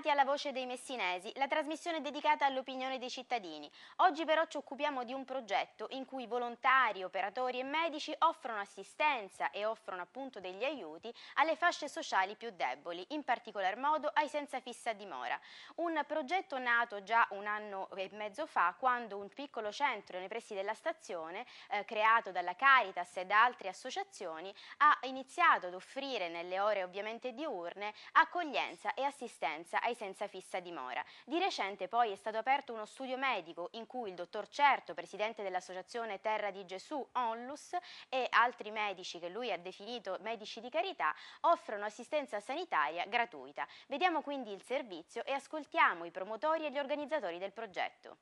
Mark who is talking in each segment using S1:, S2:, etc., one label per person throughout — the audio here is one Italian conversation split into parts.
S1: bentornati alla Voce dei Messinesi, la trasmissione dedicata all'opinione dei cittadini. Oggi però ci occupiamo di un progetto in cui volontari, operatori e medici offrono assistenza e offrono appunto degli aiuti alle fasce sociali più deboli, in particolar modo ai senza fissa dimora. Un progetto nato già un anno e mezzo fa quando un piccolo centro nei pressi della stazione, eh, creato dalla Caritas e da altre associazioni, ha iniziato ad offrire nelle ore ovviamente diurne accoglienza e assistenza ai senza fissa dimora. Di recente poi è stato aperto uno studio medico in cui il dottor Certo, presidente dell'associazione Terra di Gesù, Onlus, e altri medici che lui ha definito medici di carità, offrono assistenza sanitaria gratuita. Vediamo quindi il servizio e ascoltiamo i promotori e gli organizzatori del progetto.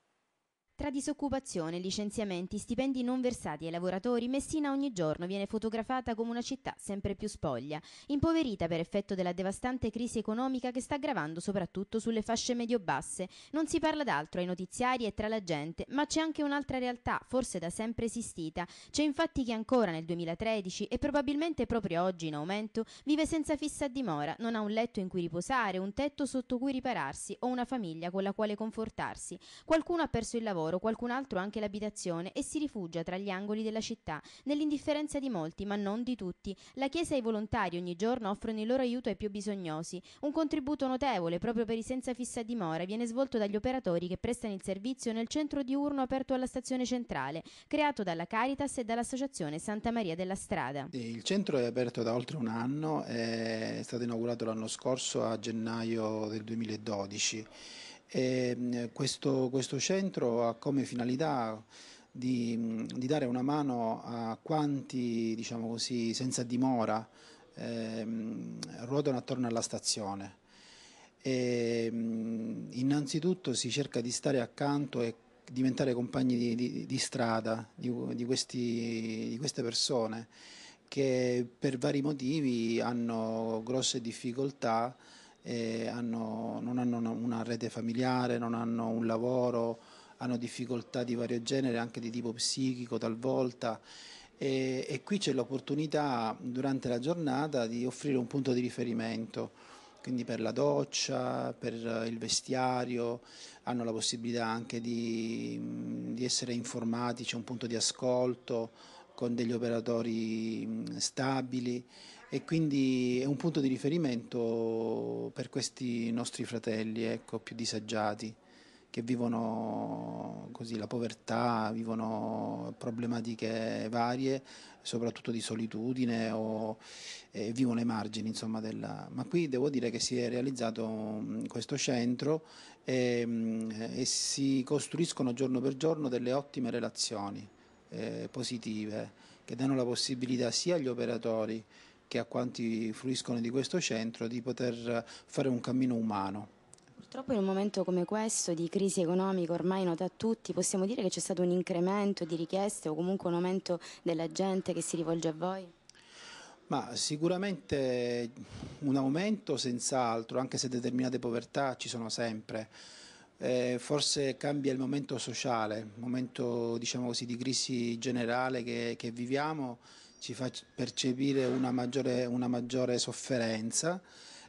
S1: Tra disoccupazione, licenziamenti, stipendi non versati ai lavoratori, Messina ogni giorno viene fotografata come una città sempre più spoglia, impoverita per effetto della devastante crisi economica che sta gravando soprattutto sulle fasce medio-basse. Non si parla d'altro ai notiziari e tra la gente, ma c'è anche un'altra realtà, forse da sempre esistita. C'è infatti chi ancora nel 2013 e probabilmente proprio oggi in aumento vive senza fissa dimora, non ha un letto in cui riposare, un tetto sotto cui ripararsi o una famiglia con la quale confortarsi. Qualcuno ha perso il lavoro lavoro, qualcun altro anche l'abitazione e si rifugia tra gli angoli della città, nell'indifferenza di molti, ma non di tutti. La Chiesa e i volontari ogni giorno offrono il loro aiuto ai più bisognosi. Un contributo notevole proprio per i senza fissa dimora viene svolto dagli operatori che prestano il servizio nel centro diurno aperto alla stazione centrale, creato dalla Caritas e dall'Associazione Santa Maria della Strada.
S2: Il
S3: centro è aperto da oltre un anno, è stato inaugurato l'anno scorso a gennaio del 2012. E ehm, questo, questo centro ha come finalità di, di, dare una mano a quanti, diciamo così, senza dimora ehm, ruotano attorno alla stazione. E, ehm, innanzitutto si cerca di stare accanto e diventare compagni di, di, di strada di, questi, di queste persone che per vari motivi hanno grosse difficoltà hanno, non hanno una, una rete familiare, non hanno un lavoro, hanno difficoltà di vario genere, anche di tipo psichico talvolta. E, e, qui c'è l'opportunità durante la giornata di offrire un punto di riferimento, quindi per la doccia, per il vestiario, hanno la possibilità anche di, di essere informati, c'è un punto di ascolto con degli operatori stabili e quindi è un punto di riferimento per questi nostri fratelli ecco, più disagiati che vivono così, la povertà, vivono problematiche varie, soprattutto di solitudine o eh, vivono ai margini insomma, della... Ma qui devo dire che si è realizzato mm, questo centro e, mm, e, si costruiscono giorno per giorno delle ottime relazioni eh, positive che danno la possibilità sia agli operatori che a quanti fruiscono di questo centro di poter fare un cammino umano.
S1: Purtroppo in un momento come questo di crisi economica ormai nota a tutti, possiamo dire che c'è stato un incremento di richieste o comunque un aumento della gente che si rivolge a voi?
S3: Ma sicuramente un aumento senz'altro, anche se determinate povertà ci sono sempre. Eh, forse cambia il momento sociale, il momento diciamo così, di crisi generale che, che viviamo ci fa percepire una maggiore, una maggiore sofferenza,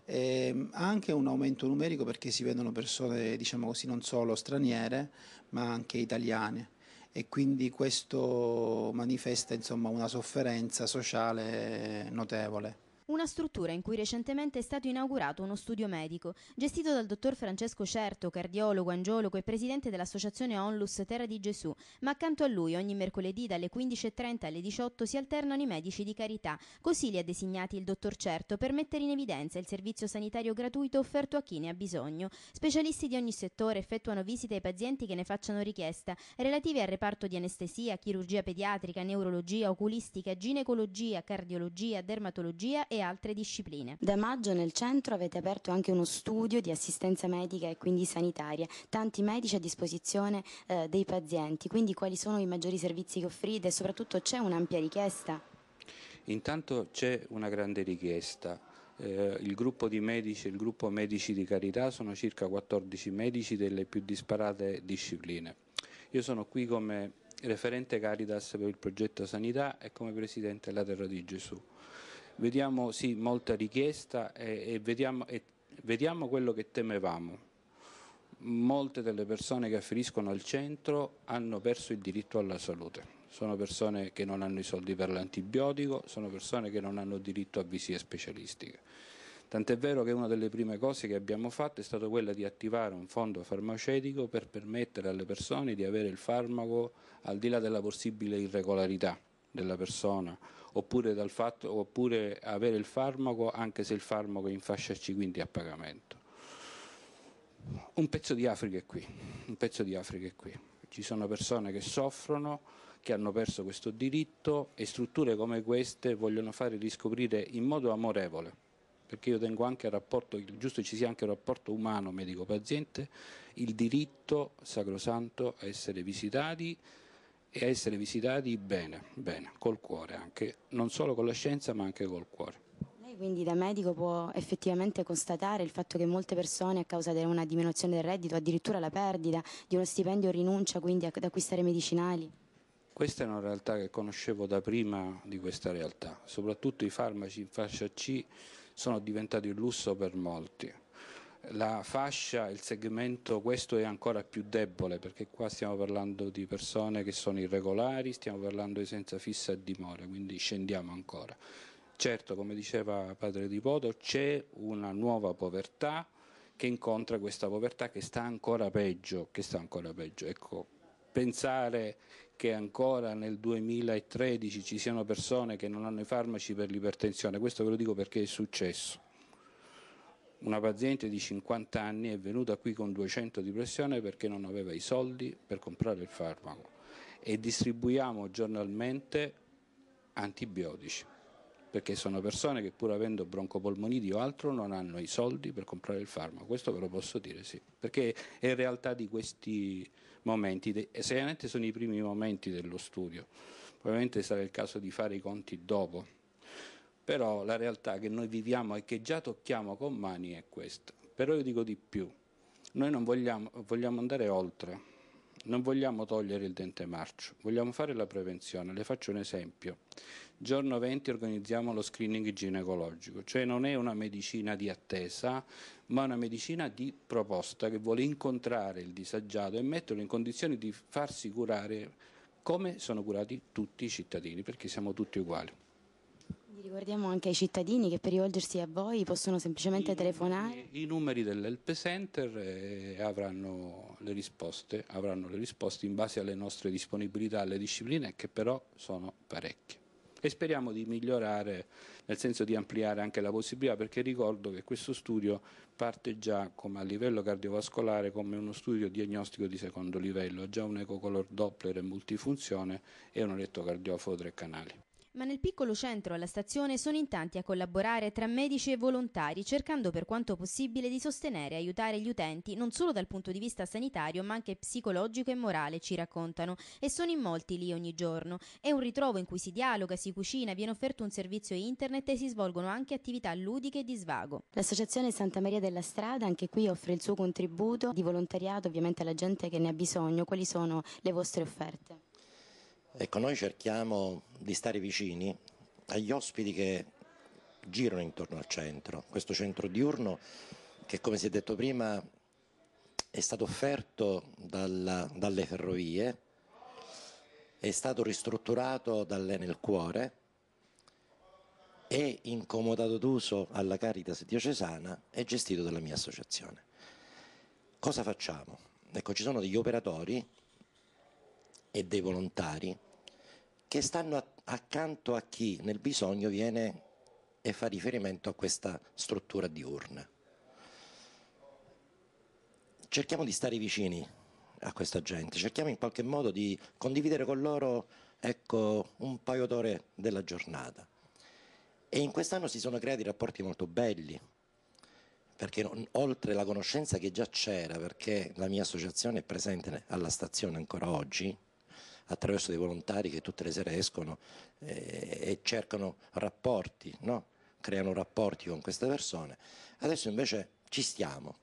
S3: eh, anche un aumento numerico perché si vedono persone, diciamo così, non solo straniere, ma anche italiane e quindi questo manifesta insomma, una sofferenza sociale notevole
S1: una struttura in cui recentemente è stato inaugurato uno studio medico, gestito dal dottor Francesco Certo, cardiologo, angiologo e presidente dell'associazione Onlus Terra di Gesù, ma accanto a lui ogni mercoledì dalle 15.30 alle 18 si alternano i medici di carità, così li ha designati il dottor Certo per mettere in evidenza il servizio sanitario gratuito offerto a chi ne ha bisogno. Specialisti di ogni settore effettuano visite ai pazienti che ne facciano richiesta, relative al reparto di anestesia, chirurgia pediatrica, neurologia, oculistica, ginecologia, cardiologia, dermatologia e e altre discipline. Da maggio nel centro avete aperto anche uno studio di assistenza medica e quindi sanitaria, tanti medici a disposizione eh, dei pazienti, quindi quali sono i maggiori servizi che offrite e soprattutto c'è un'ampia richiesta?
S2: Intanto c'è una grande richiesta. Eh, il gruppo di medici, il gruppo medici di carità sono circa 14 medici delle più disparate discipline. Io sono qui come referente Caritas per il progetto Sanità e come presidente della Terra di Gesù vediamo sì molta richiesta e, e, vediamo, e vediamo quello che temevamo. Molte delle persone che afferiscono al centro hanno perso il diritto alla salute sono persone che non hanno i soldi per l'antibiotico, sono persone che non hanno diritto a visite specialistiche. Tant'è vero che una delle prime cose che abbiamo fatto è stata quella di attivare un fondo farmaceutico per permettere alle persone di avere il farmaco al di là della possibile irregolarità della persona, oppure, fatto, oppure avere il farmaco anche se il farmaco è in fascia C, quindi a pagamento. Un pezzo di Africa è qui, un pezzo di Africa è qui. Ci sono persone che soffrono, che hanno perso questo diritto e strutture come queste vogliono fare riscoprire in modo amorevole perché io tengo anche il rapporto, giusto ci sia anche il rapporto umano medico-paziente, il diritto sacrosanto a essere visitati, e a essere visitati bene, bene, col cuore anche, non solo con la scienza ma anche col cuore.
S1: Lei quindi da medico può effettivamente constatare il fatto che molte persone a causa di una diminuzione del reddito, addirittura la perdita di uno stipendio rinuncia quindi ad acquistare medicinali?
S2: Questa è una realtà che conoscevo da prima di questa realtà, soprattutto i farmaci in fascia C sono diventati il lusso per molti la fascia, il segmento, questo è ancora più debole perché qua stiamo parlando di persone che sono irregolari, stiamo parlando di senza fissa e dimora, quindi scendiamo ancora. Certo, come diceva padre Di Podo, c'è una nuova povertà che incontra questa povertà che sta ancora peggio, sta ancora peggio. Ecco, pensare che ancora nel 2013 ci siano persone che non hanno i farmaci per l'ipertensione, questo ve lo dico perché è successo una paziente di 50 anni è venuta qui con 200 di pressione perché non aveva i soldi per comprare il farmaco e distribuiamo giornalmente antibiotici perché sono persone che pur avendo broncopolmoniti o altro non hanno i soldi per comprare il farmaco, questo ve lo posso dire sì, perché è in realtà di questi momenti, sicuramente sono i primi momenti dello studio, probabilmente sarà il caso di fare i conti dopo però la realtà che noi viviamo e che già tocchiamo con mani è questa. Però io dico di più, noi non vogliamo, vogliamo andare oltre, non vogliamo togliere il dente marcio, vogliamo fare la prevenzione. Le faccio un esempio. Giorno 20 organizziamo lo screening ginecologico, cioè non è una medicina di attesa, ma una medicina di proposta che vuole incontrare il disagiato e metterlo in condizione di farsi curare come sono curati tutti i cittadini, perché siamo tutti uguali.
S1: Quindi ricordiamo anche ai cittadini che per rivolgersi a voi possono semplicemente I telefonare.
S2: Numeri, I numeri dell'Help Center eh, avranno, le risposte, avranno le risposte in base alle nostre disponibilità, alle discipline che però sono parecchie e speriamo di migliorare, nel senso di ampliare anche la possibilità, perché ricordo che questo studio parte già a livello cardiovascolare come uno studio diagnostico di secondo livello, già un ecocolor Doppler e multifunzione e un elettrocardioforo tre canali.
S1: Ma nel piccolo centro alla stazione sono in tanti a collaborare tra medici e volontari, cercando per quanto possibile di sostenere e aiutare gli utenti non solo dal punto di vista sanitario, ma anche psicologico e morale, ci raccontano, e sono in molti lì ogni giorno. È un ritrovo in cui si dialoga, si cucina, viene offerto un servizio internet e si svolgono anche attività ludiche e di svago. L'associazione Santa Maria della Strada anche qui offre il suo contributo di volontariato ovviamente alla gente che ne ha bisogno. Quali sono le vostre offerte?
S4: Ecco, noi cerchiamo di stare vicini agli ospiti che girano intorno al centro, questo centro diurno che come si è detto prima è stato offerto dalla, dalle ferrovie, è stato ristrutturato dall'Enel Cuore, è incomodato d'uso alla Caritas diocesana e gestito dalla mia associazione. Cosa facciamo? Ecco, ci sono degli operatori e dei volontari che stanno accanto a chi nel bisogno viene e fa riferimento a questa struttura diurna. Cerchiamo di stare vicini a questa gente, cerchiamo in qualche modo di condividere con loro ecco, un paio d'ore della giornata. E in quest'anno si sono creati rapporti molto belli, perché non, oltre la conoscenza che già c'era, perché la mia associazione è presente alla stazione ancora oggi, attraverso dei volontari che tutte le sere escono eh, e cercano rapporti, no? creano rapporti con queste persone. Adesso invece ci stiamo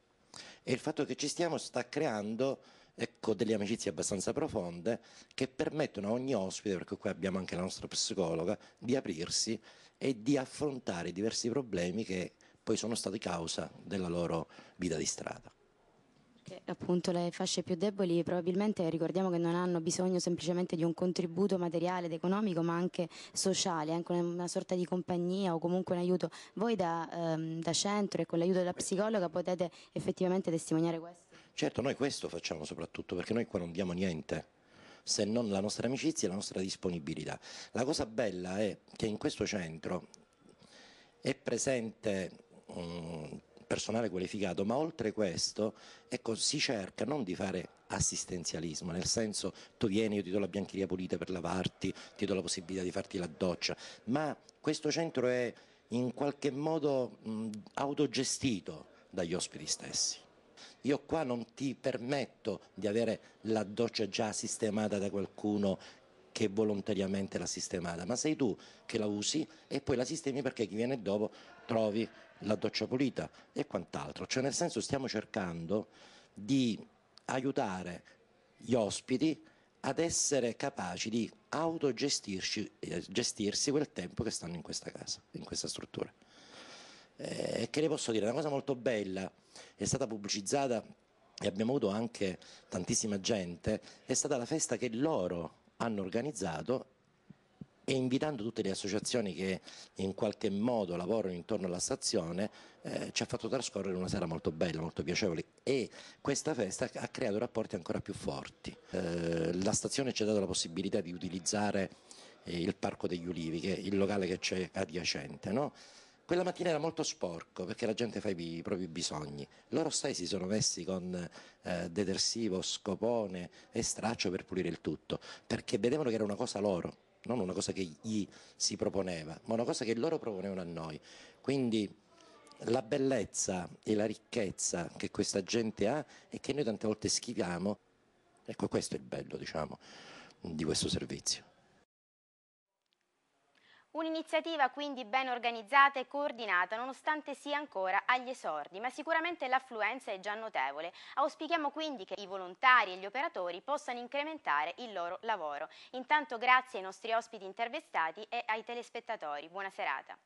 S4: e il fatto che ci stiamo sta creando ecco, delle amicizie abbastanza profonde che permettono a ogni ospite, perché qui abbiamo anche la nostra psicologa, di aprirsi e di affrontare diversi problemi che poi sono stati causa della loro vita di strada.
S1: Perché appunto le fasce più deboli probabilmente ricordiamo che non hanno bisogno semplicemente di un contributo materiale ed economico, ma anche sociale, anche una sorta di compagnia o comunque un aiuto. Voi da, ehm, da centro e con l'aiuto della psicologa potete effettivamente testimoniare questo?
S4: Certo, noi questo facciamo soprattutto perché noi qua non diamo niente se non la nostra amicizia e la nostra disponibilità. La cosa bella è che in questo centro è presente um, personale qualificato, ma oltre questo ecco, si cerca non di fare assistenzialismo, nel senso tu vieni, io ti do la biancheria pulita per lavarti, ti do la possibilità di farti la doccia, ma questo centro è in qualche modo mh, autogestito dagli ospiti stessi. Io qua non ti permetto di avere la doccia già sistemata da qualcuno che volontariamente l'ha sistemata, ma sei tu che la usi e poi la sistemi perché chi viene dopo trovi la doccia pulita e quant'altro. Cioè nel senso stiamo cercando di aiutare gli ospiti ad essere capaci di autogestirsi eh, quel tempo che stanno in questa casa, in questa struttura. Eh, che le posso dire? Una cosa molto bella, è stata pubblicizzata e abbiamo avuto anche tantissima gente, è stata la festa che loro hanno organizzato e invitando tutte le associazioni che in qualche modo lavorano intorno alla stazione eh, ci ha fatto trascorrere una sera molto bella, molto piacevole e questa festa ha creato rapporti ancora più forti. Eh, la stazione ci ha dato la possibilità di utilizzare eh, il Parco degli Ulivi, che è il locale che c'è adiacente. No? Quella mattina era molto sporco perché la gente fa i, propri bisogni. Loro stessi si sono messi con eh, detersivo, scopone e straccio per pulire il tutto, perché vedevano che era una cosa loro non una cosa che gli si proponeva, ma una cosa che loro proponevano a noi. Quindi la bellezza e la ricchezza che questa gente ha e che noi tante volte schiviamo, ecco questo è il bello, diciamo,
S1: di questo servizio. Un'iniziativa quindi ben organizzata e coordinata nonostante sia ancora agli esordi, ma sicuramente l'affluenza è già notevole. Auspichiamo quindi che i volontari e gli operatori possano incrementare il loro lavoro. Intanto grazie ai nostri ospiti intervistati e ai telespettatori. Buona serata.